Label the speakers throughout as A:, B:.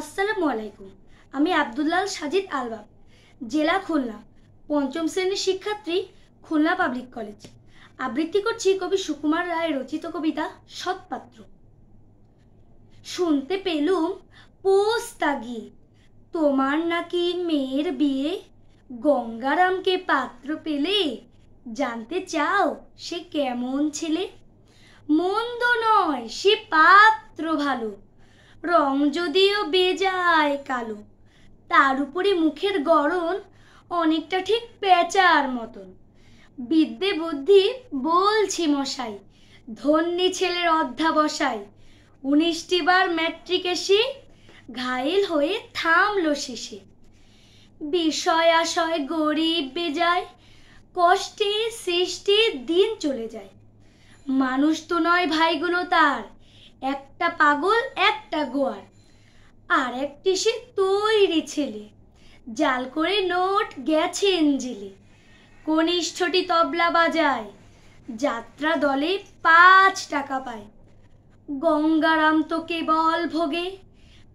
A: আসসালামু আলাইকুম আমি আবদুল্লাল সাজিদ আলবাব জেলা খুলনা পঞ্চম শ্রেণীর শিক্ষার্থী খুলনা পাবলিক কলেজ আবৃত্তি করছি কবি সুকুমার রায় রচিত কবিতা সৎপাত্র শুনতে পেলুম পোস্তাগি তোমার নাকি মেয়ের বিয়ে গঙ্গারামকে পাত্র পেলে জানতে চাও সে কেমন ছেলে মন্দ নয় সে পাত্র ভালো রং যদিও বেজায় কালো তার উপরে মুখের গড়ন অনেকটা ঠিক পেঁচার মতন বিদ্যে বুদ্ধি বলছি মশাই ধন্যি ছেলের অধ্যাবসায় উনিশটি বার ম্যাট্রিক এসে ঘায়েল হয়ে থামল শেষে বিষয় আশয় গরিব বেজায় কষ্টে সৃষ্টি দিন চলে যায় মানুষ তো নয় ভাইগুলো তার একটা পাগল জাগুয়ার আর একটি সে তৈরি ছেলে জাল করে নোট গেছে এঞ্জেলে কনিষ্ঠটি তবলা বাজায় যাত্রা দলে পাঁচ টাকা পায় গঙ্গারাম তো কেবল ভোগে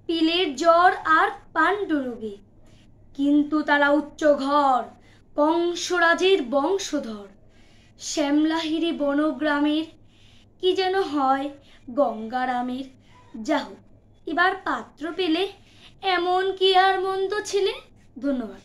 A: পিলের জ্বর আর পাণ্ডুরোগে কিন্তু তারা উচ্চ ঘর কংসরাজের বংশধর শ্যামলাহিরি বনগ্রামের কি যেন হয় গঙ্গারামের যাহোক এবার পাত্র পেলে এমন কি আর মন্দ ছেলে ধন্যবাদ